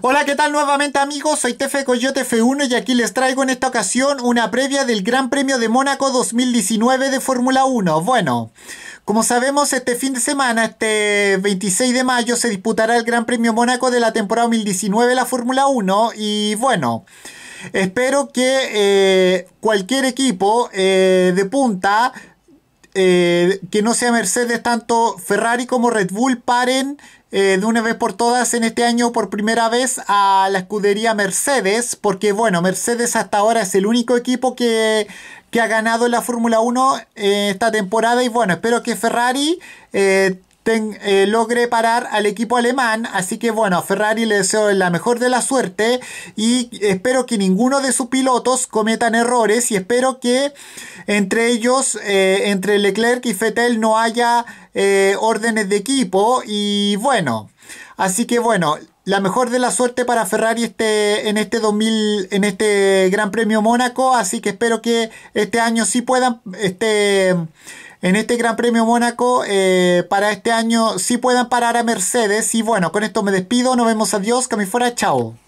Hola, ¿qué tal nuevamente amigos? Soy Tefe Coyote F1 y aquí les traigo en esta ocasión una previa del Gran Premio de Mónaco 2019 de Fórmula 1. Bueno, como sabemos, este fin de semana, este 26 de mayo, se disputará el Gran Premio Mónaco de la temporada 2019 de la Fórmula 1 y bueno... Espero que eh, cualquier equipo eh, de punta eh, que no sea Mercedes, tanto Ferrari como Red Bull paren eh, de una vez por todas en este año por primera vez a la escudería Mercedes, porque bueno, Mercedes hasta ahora es el único equipo que, ha ganado la Fórmula 1 eh, esta temporada y bueno, espero que Ferrari eh, logre parar al equipo alemán. Así que bueno, a Ferrari le deseo la mejor de la suerte y espero que ninguno de sus pilotos cometan errores y espero que entre ellos, eh, entre Leclerc y Fettel no haya eh, órdenes de equipo y bueno. Así que bueno, la mejor de la suerte para Ferrari este, en este 2000, en este Gran Premio Mónaco, así que espero que este año sí puedan este en este Gran Premio Mónaco eh, para este año sí puedan parar a Mercedes. Y bueno, con esto me despido. Nos vemos. Adiós. Que me fuera. Chao.